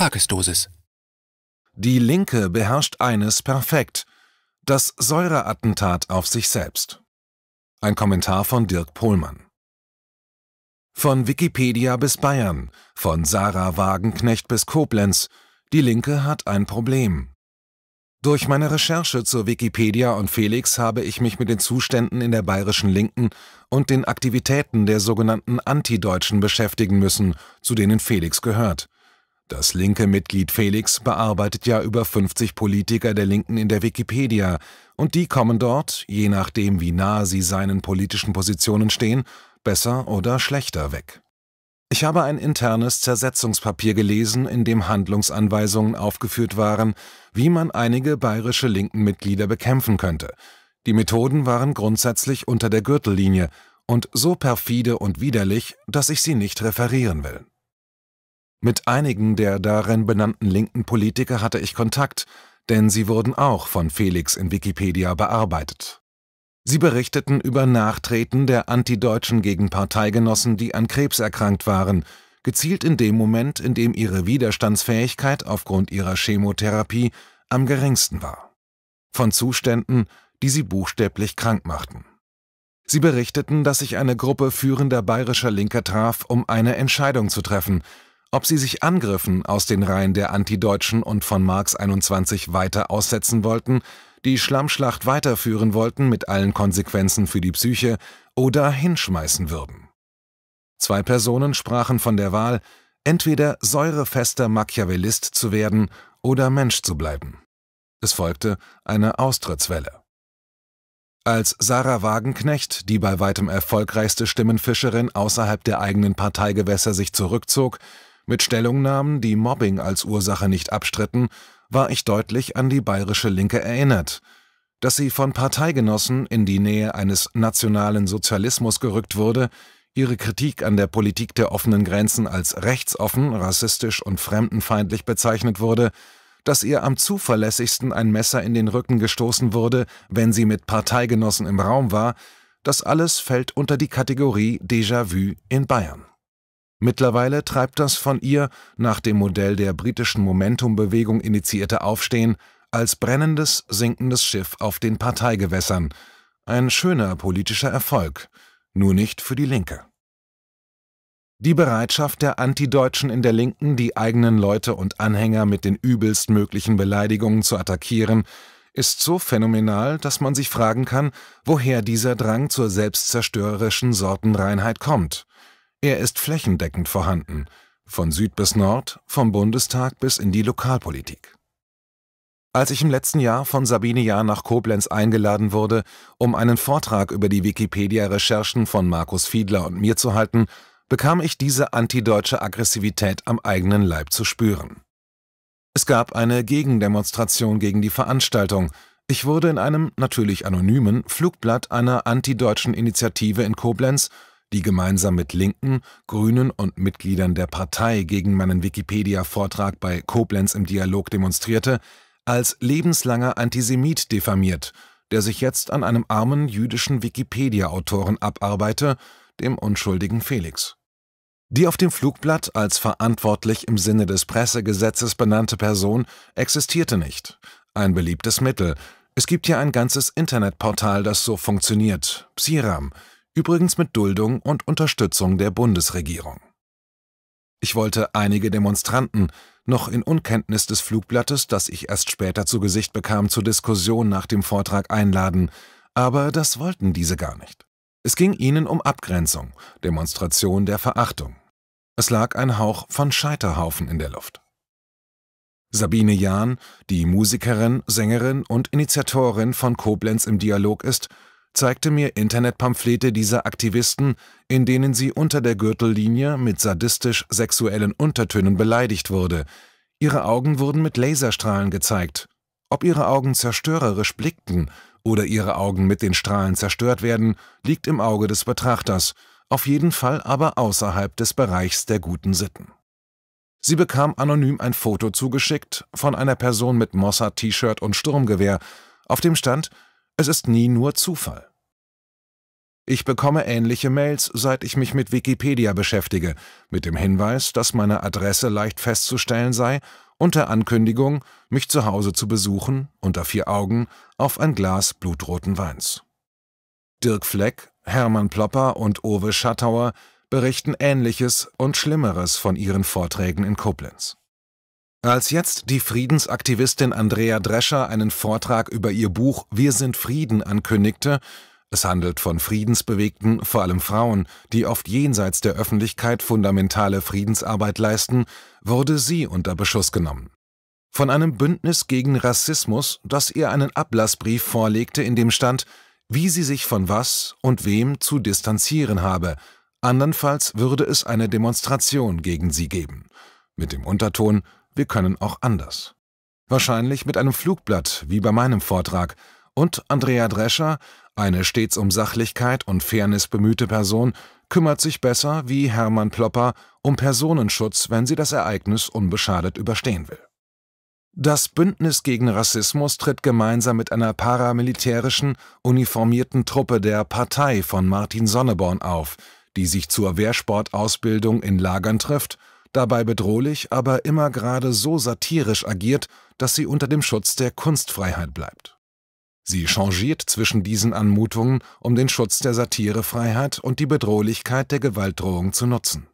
Tagesdosis. Die Linke beherrscht eines perfekt: das Säureattentat auf sich selbst. Ein Kommentar von Dirk Pohlmann. Von Wikipedia bis Bayern, von Sarah Wagenknecht bis Koblenz, die Linke hat ein Problem. Durch meine Recherche zur Wikipedia und Felix habe ich mich mit den Zuständen in der bayerischen Linken und den Aktivitäten der sogenannten Antideutschen beschäftigen müssen, zu denen Felix gehört. Das linke Mitglied Felix bearbeitet ja über 50 Politiker der Linken in der Wikipedia und die kommen dort, je nachdem wie nahe sie seinen politischen Positionen stehen, besser oder schlechter weg. Ich habe ein internes Zersetzungspapier gelesen, in dem Handlungsanweisungen aufgeführt waren, wie man einige bayerische linken Mitglieder bekämpfen könnte. Die Methoden waren grundsätzlich unter der Gürtellinie und so perfide und widerlich, dass ich sie nicht referieren will. Mit einigen der darin benannten linken Politiker hatte ich Kontakt, denn sie wurden auch von Felix in Wikipedia bearbeitet. Sie berichteten über Nachtreten der Antideutschen gegen Parteigenossen, die an Krebs erkrankt waren, gezielt in dem Moment, in dem ihre Widerstandsfähigkeit aufgrund ihrer Chemotherapie am geringsten war. Von Zuständen, die sie buchstäblich krank machten. Sie berichteten, dass sich eine Gruppe führender bayerischer Linker traf, um eine Entscheidung zu treffen, ob sie sich Angriffen aus den Reihen der Antideutschen und von Marx 21 weiter aussetzen wollten, die Schlammschlacht weiterführen wollten mit allen Konsequenzen für die Psyche oder hinschmeißen würden. Zwei Personen sprachen von der Wahl, entweder säurefester Machiavellist zu werden oder Mensch zu bleiben. Es folgte eine Austrittswelle. Als Sarah Wagenknecht, die bei weitem erfolgreichste Stimmenfischerin außerhalb der eigenen Parteigewässer sich zurückzog, mit Stellungnahmen, die Mobbing als Ursache nicht abstritten, war ich deutlich an die bayerische Linke erinnert. Dass sie von Parteigenossen in die Nähe eines nationalen Sozialismus gerückt wurde, ihre Kritik an der Politik der offenen Grenzen als rechtsoffen, rassistisch und fremdenfeindlich bezeichnet wurde, dass ihr am zuverlässigsten ein Messer in den Rücken gestoßen wurde, wenn sie mit Parteigenossen im Raum war, das alles fällt unter die Kategorie Déjà-vu in Bayern. Mittlerweile treibt das von ihr nach dem Modell der britischen Momentum-Bewegung initiierte Aufstehen als brennendes, sinkendes Schiff auf den Parteigewässern. Ein schöner politischer Erfolg, nur nicht für die Linke. Die Bereitschaft der Antideutschen in der Linken, die eigenen Leute und Anhänger mit den übelst möglichen Beleidigungen zu attackieren, ist so phänomenal, dass man sich fragen kann, woher dieser Drang zur selbstzerstörerischen Sortenreinheit kommt. Er ist flächendeckend vorhanden, von Süd bis Nord, vom Bundestag bis in die Lokalpolitik. Als ich im letzten Jahr von Sabine Jahr nach Koblenz eingeladen wurde, um einen Vortrag über die Wikipedia-Recherchen von Markus Fiedler und mir zu halten, bekam ich diese antideutsche Aggressivität am eigenen Leib zu spüren. Es gab eine Gegendemonstration gegen die Veranstaltung. Ich wurde in einem, natürlich anonymen, Flugblatt einer antideutschen Initiative in Koblenz die gemeinsam mit Linken, Grünen und Mitgliedern der Partei gegen meinen Wikipedia-Vortrag bei Koblenz im Dialog demonstrierte, als lebenslanger Antisemit diffamiert, der sich jetzt an einem armen jüdischen Wikipedia-Autoren abarbeite, dem unschuldigen Felix. Die auf dem Flugblatt als verantwortlich im Sinne des Pressegesetzes benannte Person existierte nicht. Ein beliebtes Mittel. Es gibt ja ein ganzes Internetportal, das so funktioniert. Psiram, übrigens mit Duldung und Unterstützung der Bundesregierung. Ich wollte einige Demonstranten, noch in Unkenntnis des Flugblattes, das ich erst später zu Gesicht bekam, zur Diskussion nach dem Vortrag einladen, aber das wollten diese gar nicht. Es ging ihnen um Abgrenzung, Demonstration der Verachtung. Es lag ein Hauch von Scheiterhaufen in der Luft. Sabine Jahn, die Musikerin, Sängerin und Initiatorin von Koblenz im Dialog ist, zeigte mir Internetpamphlete dieser Aktivisten, in denen sie unter der Gürtellinie mit sadistisch-sexuellen Untertönen beleidigt wurde. Ihre Augen wurden mit Laserstrahlen gezeigt. Ob ihre Augen zerstörerisch blickten oder ihre Augen mit den Strahlen zerstört werden, liegt im Auge des Betrachters, auf jeden Fall aber außerhalb des Bereichs der guten Sitten. Sie bekam anonym ein Foto zugeschickt von einer Person mit Mossad-T-Shirt und Sturmgewehr, auf dem stand, es ist nie nur Zufall. Ich bekomme ähnliche Mails, seit ich mich mit Wikipedia beschäftige, mit dem Hinweis, dass meine Adresse leicht festzustellen sei und der Ankündigung, mich zu Hause zu besuchen, unter vier Augen, auf ein Glas blutroten Weins. Dirk Fleck, Hermann Plopper und Ove Schattauer berichten Ähnliches und Schlimmeres von ihren Vorträgen in Koblenz. Als jetzt die Friedensaktivistin Andrea Drescher einen Vortrag über ihr Buch Wir sind Frieden ankündigte, es handelt von Friedensbewegten, vor allem Frauen, die oft jenseits der Öffentlichkeit fundamentale Friedensarbeit leisten, wurde sie unter Beschuss genommen. Von einem Bündnis gegen Rassismus, das ihr einen Ablassbrief vorlegte, in dem stand, wie sie sich von was und wem zu distanzieren habe, andernfalls würde es eine Demonstration gegen sie geben. Mit dem Unterton, wir können auch anders. Wahrscheinlich mit einem Flugblatt, wie bei meinem Vortrag, und Andrea Drescher, eine stets um Sachlichkeit und Fairness bemühte Person, kümmert sich besser, wie Hermann Plopper, um Personenschutz, wenn sie das Ereignis unbeschadet überstehen will. Das Bündnis gegen Rassismus tritt gemeinsam mit einer paramilitärischen, uniformierten Truppe der Partei von Martin Sonneborn auf, die sich zur Wehrsportausbildung in Lagern trifft dabei bedrohlich, aber immer gerade so satirisch agiert, dass sie unter dem Schutz der Kunstfreiheit bleibt. Sie changiert zwischen diesen Anmutungen, um den Schutz der Satirefreiheit und die Bedrohlichkeit der Gewaltdrohung zu nutzen.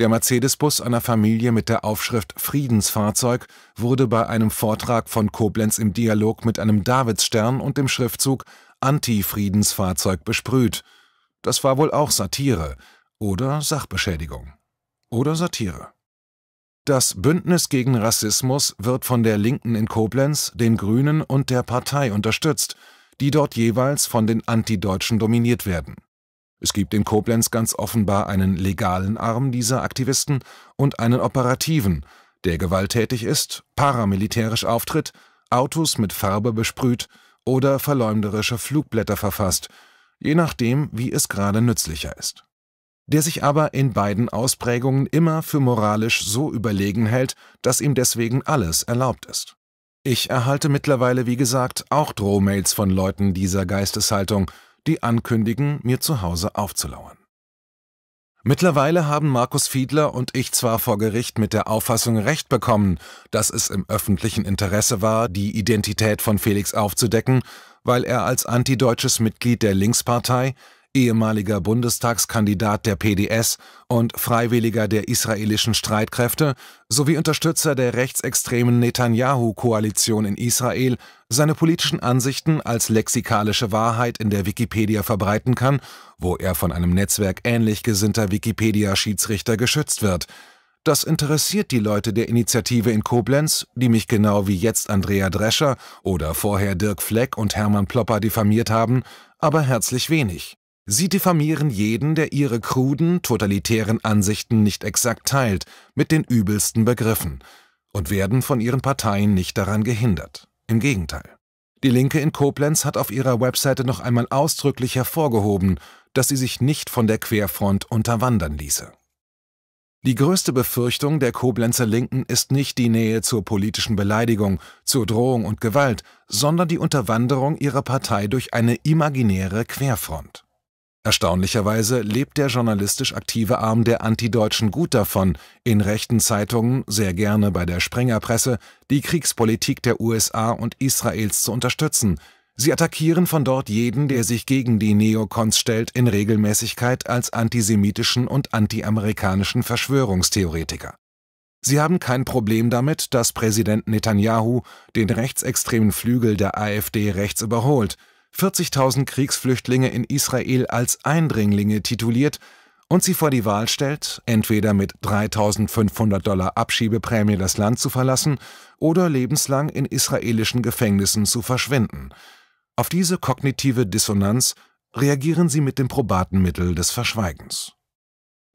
Der Mercedes-Bus einer Familie mit der Aufschrift Friedensfahrzeug wurde bei einem Vortrag von Koblenz im Dialog mit einem Davidsstern und dem Schriftzug Anti-Friedensfahrzeug besprüht. Das war wohl auch Satire oder Sachbeschädigung oder Satire. Das Bündnis gegen Rassismus wird von der Linken in Koblenz, den Grünen und der Partei unterstützt, die dort jeweils von den Antideutschen dominiert werden. Es gibt in Koblenz ganz offenbar einen legalen Arm dieser Aktivisten und einen operativen, der gewalttätig ist, paramilitärisch auftritt, Autos mit Farbe besprüht oder verleumderische Flugblätter verfasst, je nachdem, wie es gerade nützlicher ist der sich aber in beiden Ausprägungen immer für moralisch so überlegen hält, dass ihm deswegen alles erlaubt ist. Ich erhalte mittlerweile, wie gesagt, auch Drohmails von Leuten dieser Geisteshaltung, die ankündigen, mir zu Hause aufzulauern. Mittlerweile haben Markus Fiedler und ich zwar vor Gericht mit der Auffassung Recht bekommen, dass es im öffentlichen Interesse war, die Identität von Felix aufzudecken, weil er als antideutsches Mitglied der Linkspartei ehemaliger Bundestagskandidat der PDS und Freiwilliger der israelischen Streitkräfte sowie Unterstützer der rechtsextremen Netanyahu-Koalition in Israel, seine politischen Ansichten als lexikalische Wahrheit in der Wikipedia verbreiten kann, wo er von einem Netzwerk ähnlich gesinnter Wikipedia-Schiedsrichter geschützt wird. Das interessiert die Leute der Initiative in Koblenz, die mich genau wie jetzt Andrea Drescher oder vorher Dirk Fleck und Hermann Plopper diffamiert haben, aber herzlich wenig. Sie diffamieren jeden, der ihre kruden, totalitären Ansichten nicht exakt teilt, mit den übelsten Begriffen und werden von ihren Parteien nicht daran gehindert. Im Gegenteil. Die Linke in Koblenz hat auf ihrer Webseite noch einmal ausdrücklich hervorgehoben, dass sie sich nicht von der Querfront unterwandern ließe. Die größte Befürchtung der Koblenzer Linken ist nicht die Nähe zur politischen Beleidigung, zur Drohung und Gewalt, sondern die Unterwanderung ihrer Partei durch eine imaginäre Querfront. Erstaunlicherweise lebt der journalistisch aktive Arm der Antideutschen gut davon, in rechten Zeitungen, sehr gerne bei der Sprengerpresse, die Kriegspolitik der USA und Israels zu unterstützen. Sie attackieren von dort jeden, der sich gegen die Neokons stellt, in Regelmäßigkeit als antisemitischen und antiamerikanischen Verschwörungstheoretiker. Sie haben kein Problem damit, dass Präsident Netanyahu den rechtsextremen Flügel der AfD rechts überholt – 40.000 Kriegsflüchtlinge in Israel als Eindringlinge tituliert und sie vor die Wahl stellt, entweder mit 3.500 Dollar Abschiebeprämie das Land zu verlassen oder lebenslang in israelischen Gefängnissen zu verschwinden. Auf diese kognitive Dissonanz reagieren sie mit dem probaten Mittel des Verschweigens.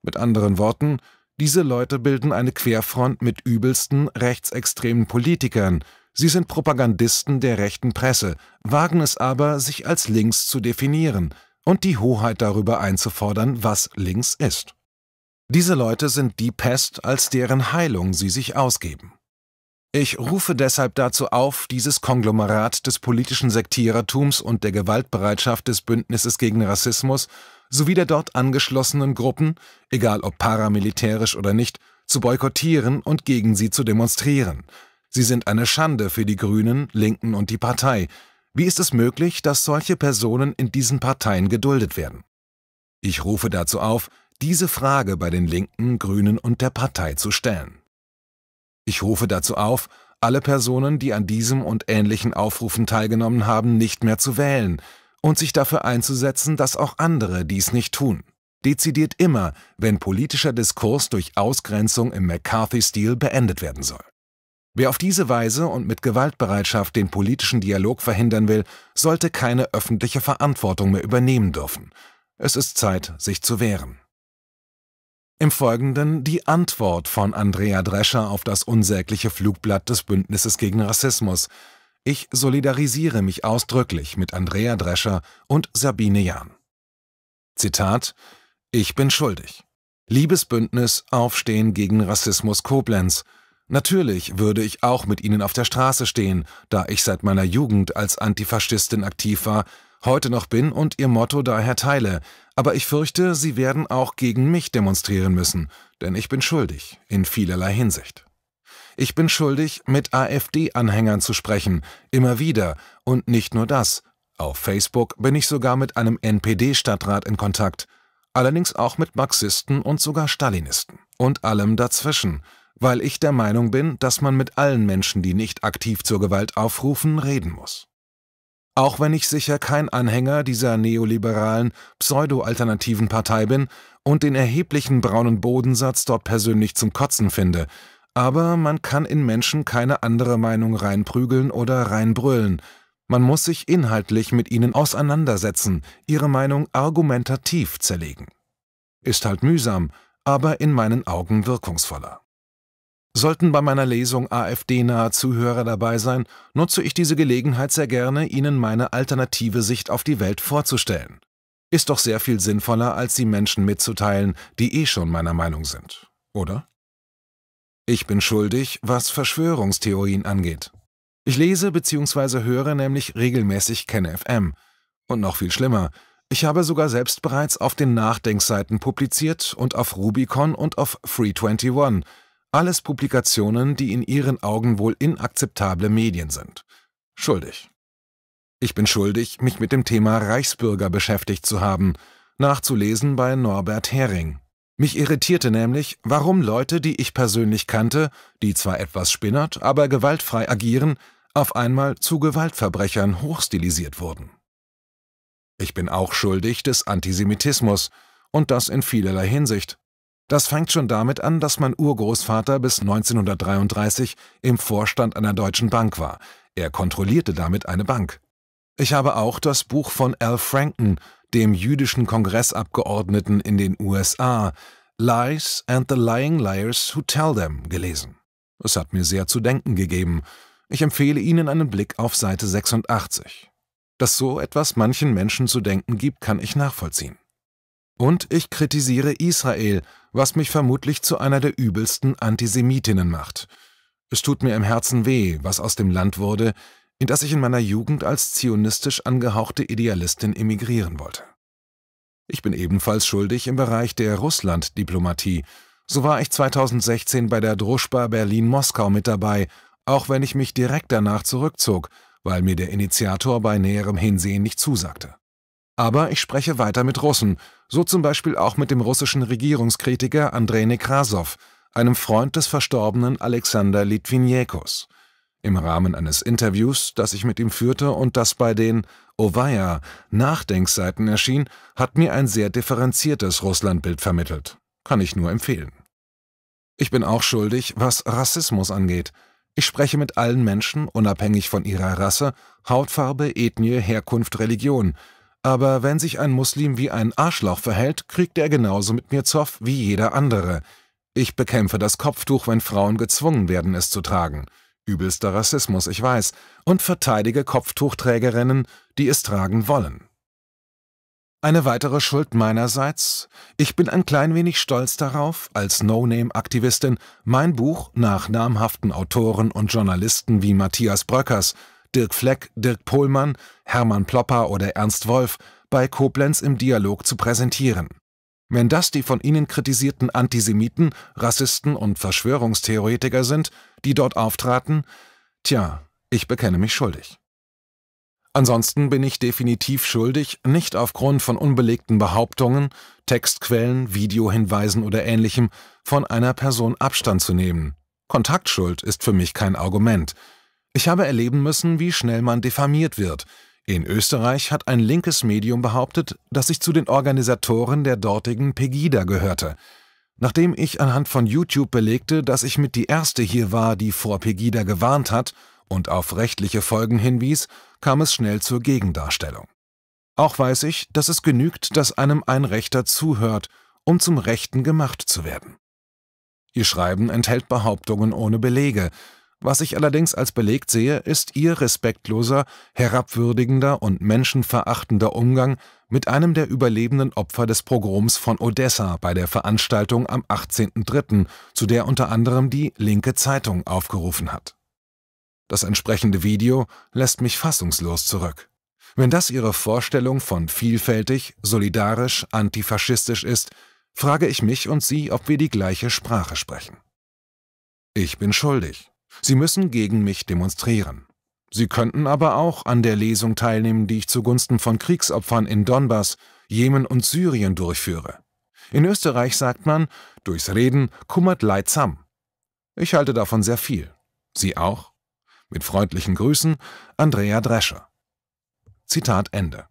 Mit anderen Worten, diese Leute bilden eine Querfront mit übelsten rechtsextremen Politikern, Sie sind Propagandisten der rechten Presse, wagen es aber, sich als links zu definieren und die Hoheit darüber einzufordern, was links ist. Diese Leute sind die Pest, als deren Heilung sie sich ausgeben. Ich rufe deshalb dazu auf, dieses Konglomerat des politischen Sektierertums und der Gewaltbereitschaft des Bündnisses gegen Rassismus sowie der dort angeschlossenen Gruppen, egal ob paramilitärisch oder nicht, zu boykottieren und gegen sie zu demonstrieren – Sie sind eine Schande für die Grünen, Linken und die Partei. Wie ist es möglich, dass solche Personen in diesen Parteien geduldet werden? Ich rufe dazu auf, diese Frage bei den Linken, Grünen und der Partei zu stellen. Ich rufe dazu auf, alle Personen, die an diesem und ähnlichen Aufrufen teilgenommen haben, nicht mehr zu wählen und sich dafür einzusetzen, dass auch andere dies nicht tun. Dezidiert immer, wenn politischer Diskurs durch Ausgrenzung im McCarthy-Stil beendet werden soll. Wer auf diese Weise und mit Gewaltbereitschaft den politischen Dialog verhindern will, sollte keine öffentliche Verantwortung mehr übernehmen dürfen. Es ist Zeit, sich zu wehren. Im Folgenden die Antwort von Andrea Drescher auf das unsägliche Flugblatt des Bündnisses gegen Rassismus. Ich solidarisiere mich ausdrücklich mit Andrea Drescher und Sabine Jahn. Zitat: Ich bin schuldig. Liebesbündnis Aufstehen gegen Rassismus Koblenz. Natürlich würde ich auch mit ihnen auf der Straße stehen, da ich seit meiner Jugend als Antifaschistin aktiv war, heute noch bin und ihr Motto daher teile, aber ich fürchte, sie werden auch gegen mich demonstrieren müssen, denn ich bin schuldig, in vielerlei Hinsicht. Ich bin schuldig, mit AfD-Anhängern zu sprechen, immer wieder, und nicht nur das. Auf Facebook bin ich sogar mit einem NPD-Stadtrat in Kontakt, allerdings auch mit Marxisten und sogar Stalinisten und allem dazwischen – weil ich der Meinung bin, dass man mit allen Menschen, die nicht aktiv zur Gewalt aufrufen, reden muss. Auch wenn ich sicher kein Anhänger dieser neoliberalen, pseudo-alternativen Partei bin und den erheblichen braunen Bodensatz dort persönlich zum Kotzen finde, aber man kann in Menschen keine andere Meinung reinprügeln oder reinbrüllen. Man muss sich inhaltlich mit ihnen auseinandersetzen, ihre Meinung argumentativ zerlegen. Ist halt mühsam, aber in meinen Augen wirkungsvoller. Sollten bei meiner Lesung AfD-nahe Zuhörer dabei sein, nutze ich diese Gelegenheit sehr gerne, Ihnen meine alternative Sicht auf die Welt vorzustellen. Ist doch sehr viel sinnvoller, als sie Menschen mitzuteilen, die eh schon meiner Meinung sind, oder? Ich bin schuldig, was Verschwörungstheorien angeht. Ich lese bzw. höre nämlich regelmäßig KenFM. Und noch viel schlimmer, ich habe sogar selbst bereits auf den Nachdenkseiten publiziert und auf Rubicon und auf Free21 alles Publikationen, die in Ihren Augen wohl inakzeptable Medien sind. Schuldig. Ich bin schuldig, mich mit dem Thema Reichsbürger beschäftigt zu haben, nachzulesen bei Norbert Hering. Mich irritierte nämlich, warum Leute, die ich persönlich kannte, die zwar etwas spinnert, aber gewaltfrei agieren, auf einmal zu Gewaltverbrechern hochstilisiert wurden. Ich bin auch schuldig des Antisemitismus, und das in vielerlei Hinsicht. Das fängt schon damit an, dass mein Urgroßvater bis 1933 im Vorstand einer deutschen Bank war. Er kontrollierte damit eine Bank. Ich habe auch das Buch von Al Franken, dem jüdischen Kongressabgeordneten in den USA, Lies and the Lying Liars Who Tell Them gelesen. Es hat mir sehr zu denken gegeben. Ich empfehle Ihnen einen Blick auf Seite 86. Dass so etwas manchen Menschen zu denken gibt, kann ich nachvollziehen. Und ich kritisiere Israel was mich vermutlich zu einer der übelsten Antisemitinnen macht. Es tut mir im Herzen weh, was aus dem Land wurde, in das ich in meiner Jugend als zionistisch angehauchte Idealistin emigrieren wollte. Ich bin ebenfalls schuldig im Bereich der Russland-Diplomatie. So war ich 2016 bei der Druschba Berlin-Moskau mit dabei, auch wenn ich mich direkt danach zurückzog, weil mir der Initiator bei näherem Hinsehen nicht zusagte. Aber ich spreche weiter mit Russen, so zum Beispiel auch mit dem russischen Regierungskritiker Andrei Nekrasow, einem Freund des verstorbenen Alexander Litvinjekos. Im Rahmen eines Interviews, das ich mit ihm führte und das bei den Ovaja Nachdenkseiten erschien, hat mir ein sehr differenziertes Russlandbild vermittelt. Kann ich nur empfehlen. Ich bin auch schuldig, was Rassismus angeht. Ich spreche mit allen Menschen, unabhängig von ihrer Rasse, Hautfarbe, Ethnie, Herkunft, Religion – aber wenn sich ein Muslim wie ein Arschloch verhält, kriegt er genauso mit mir Zoff wie jeder andere. Ich bekämpfe das Kopftuch, wenn Frauen gezwungen werden, es zu tragen. Übelster Rassismus, ich weiß, und verteidige Kopftuchträgerinnen, die es tragen wollen. Eine weitere Schuld meinerseits, ich bin ein klein wenig stolz darauf, als No-Name-Aktivistin mein Buch nach namhaften Autoren und Journalisten wie Matthias Bröckers Dirk Fleck, Dirk Pohlmann, Hermann Plopper oder Ernst Wolf bei Koblenz im Dialog zu präsentieren. Wenn das die von ihnen kritisierten Antisemiten, Rassisten und Verschwörungstheoretiker sind, die dort auftraten, tja, ich bekenne mich schuldig. Ansonsten bin ich definitiv schuldig, nicht aufgrund von unbelegten Behauptungen, Textquellen, Videohinweisen oder ähnlichem von einer Person Abstand zu nehmen. Kontaktschuld ist für mich kein Argument, ich habe erleben müssen, wie schnell man diffamiert wird. In Österreich hat ein linkes Medium behauptet, dass ich zu den Organisatoren der dortigen Pegida gehörte. Nachdem ich anhand von YouTube belegte, dass ich mit die Erste hier war, die vor Pegida gewarnt hat und auf rechtliche Folgen hinwies, kam es schnell zur Gegendarstellung. Auch weiß ich, dass es genügt, dass einem ein Rechter zuhört, um zum Rechten gemacht zu werden. Ihr Schreiben enthält Behauptungen ohne Belege, was ich allerdings als belegt sehe, ist ihr respektloser, herabwürdigender und menschenverachtender Umgang mit einem der überlebenden Opfer des Pogroms von Odessa bei der Veranstaltung am 18.03., zu der unter anderem die linke Zeitung aufgerufen hat. Das entsprechende Video lässt mich fassungslos zurück. Wenn das Ihre Vorstellung von vielfältig, solidarisch, antifaschistisch ist, frage ich mich und Sie, ob wir die gleiche Sprache sprechen. Ich bin schuldig. Sie müssen gegen mich demonstrieren. Sie könnten aber auch an der Lesung teilnehmen, die ich zugunsten von Kriegsopfern in Donbass, Jemen und Syrien durchführe. In Österreich sagt man, durchs Reden kummert leidsam. Ich halte davon sehr viel. Sie auch? Mit freundlichen Grüßen, Andrea Drescher. Zitat Ende.